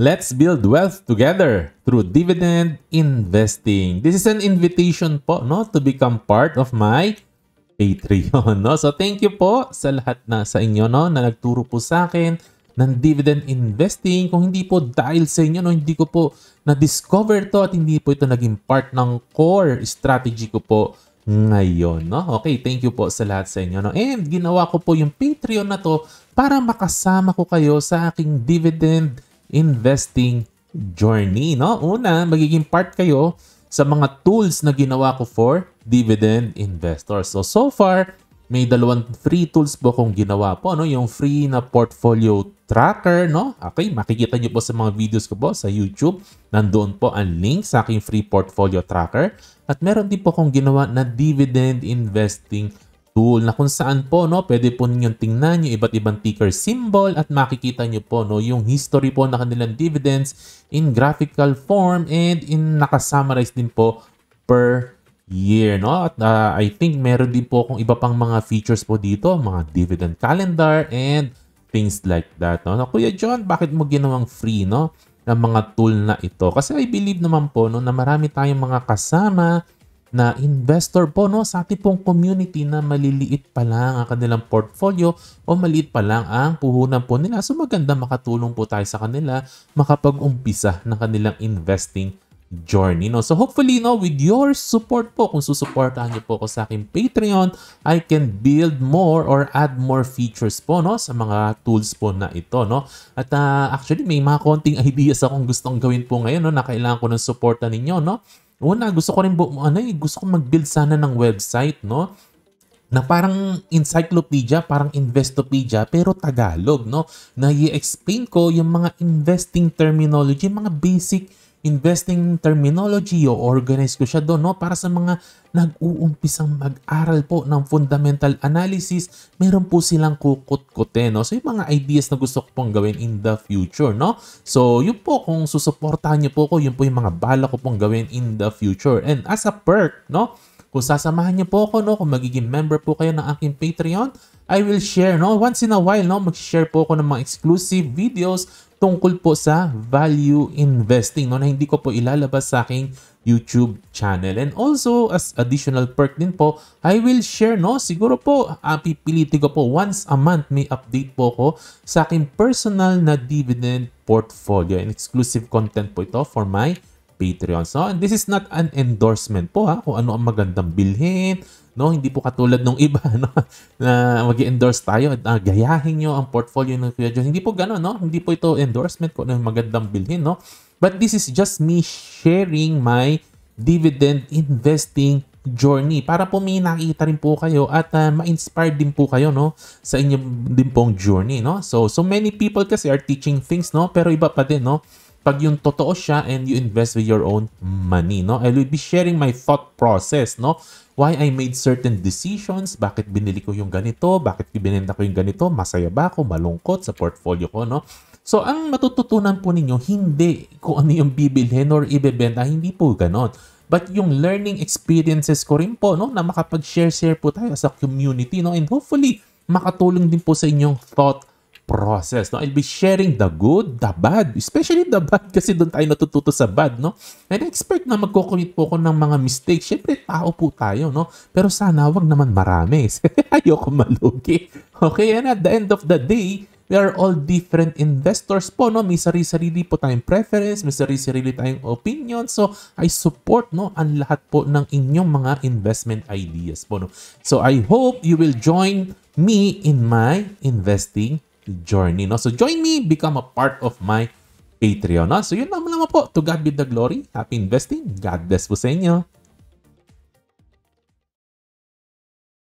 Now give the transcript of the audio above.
Let's build wealth together through dividend investing. This is an invitation po no, to become part of my Patreon. No? So thank you po sa lahat na sa inyo no, na nagturo po sa akin ng dividend investing. Kung hindi po dahil sa inyo, no, hindi ko po na-discover to at hindi po ito naging part ng core strategy ko po ngayon. No? Okay, thank you po sa lahat sa inyo. No? And ginawa ko po yung Patreon na to para makasama ko kayo sa aking dividend investing investing journey. No? Una, magiging part kayo sa mga tools na ginawa ko for dividend investors. So, so far, may dalawang free tools po kung ginawa po. No? Yung free na portfolio tracker. No? Okay, makikita nyo po sa mga videos ko po sa YouTube. Nandoon po ang link sa aking free portfolio tracker. At meron din po kong ginawa na dividend investing tool na kung saan po no, pwede po ninyong tingnan yung iba't ibang ticker symbol at makikita nyo po no, yung history po na kanilang dividends in graphical form and in nakasummarize din po per year. No? At uh, I think meron din po kung iba pang mga features po dito, mga dividend calendar and things like that. No? no Kuya John, bakit mo ginawang free no, ng mga tool na ito? Kasi I believe naman po no, na marami tayong mga kasama na investor po no, sa ating pong community na maliliit pa lang ang kanilang portfolio o maliit pa lang ang puhunan po nila. So maganda makatulong po tayo sa kanila makapag-umpisa ng kanilang investing journey. No? So hopefully no, with your support po, kung susuportahan niyo po ako sa aking Patreon, I can build more or add more features po no, sa mga tools po na ito. No? At uh, actually may mga konting ideas akong gustong gawin po ngayon no, na kailangan ko ng suporta ninyo. No? Una, gusto ko rin bu- ano, eh, gusto ko mag-build sana ng website, no? na parang encyclopedia, parang investopedia, pero Tagalog, no? Na i-explain ko yung mga investing terminology, mga basic investing terminology o organize ko siya doon no? para sa mga nag-uumpisang mag-aral po ng fundamental analysis, meron po silang kukut kote No? So yung mga ideas na gusto ko pong gawin in the future. No? So yun po kung susuportahan niyo po ko, yun po yung mga bala ko pong gawin in the future. And as a perk, no? Kung sasamahan niyo po ako, no, kung magiging member po kayo ng aking Patreon, I will share, no, once in a while, no, mag-share po ako ng mga exclusive videos tungkol po sa value investing, no, na hindi ko po ilalabas sa aking YouTube channel. And also, as additional perk din po, I will share, no, siguro po, uh, ah, pipiliti ko po once a month may update po ko sa aking personal na dividend portfolio. And exclusive content po ito for my Patreon. So, and this is not an endorsement po ha, kung ano ang magandang bilhin, no? Hindi po katulad nung iba, no? na mag endorse tayo at uh, gayahin nyo ang portfolio ng Kuya John. Hindi po gano'n, no? Hindi po ito endorsement kung ano yung magandang bilhin, no? But this is just me sharing my dividend investing journey para po may nakita rin po kayo at uh, ah, ma-inspire din po kayo no sa inyong din pong journey no so so many people kasi are teaching things no pero iba pa din no pag yung totoo siya and you invest with your own money, no? I will be sharing my thought process, no? Why I made certain decisions, bakit binili ko yung ganito, bakit binenta ko yung ganito, masaya ba ako, malungkot sa portfolio ko, no? So, ang matututunan po ninyo, hindi kung ano yung bibilhin or ibebenta, hindi po ganon. But yung learning experiences ko rin po, no, na makapag-share-share po tayo sa community, no, and hopefully, makatulong din po sa inyong thought process. No? I'll be sharing the good, the bad, especially the bad kasi doon tayo natututo sa bad. No? And I expect na magkukumit po ko ng mga mistakes. Siyempre, tao po tayo. No? Pero sana wag naman marami. Ayoko malugi. Okay, and at the end of the day, we are all different investors po, no? May sarili-sarili po tayong preference, may sarili-sarili tayong opinion. So, I support, no, ang lahat po ng inyong mga investment ideas po, no? So, I hope you will join me in my investing journey. No? So join me, become a part of my Patreon. No? So yun naman naman po. To God be the glory. Happy investing. God bless po sa inyo.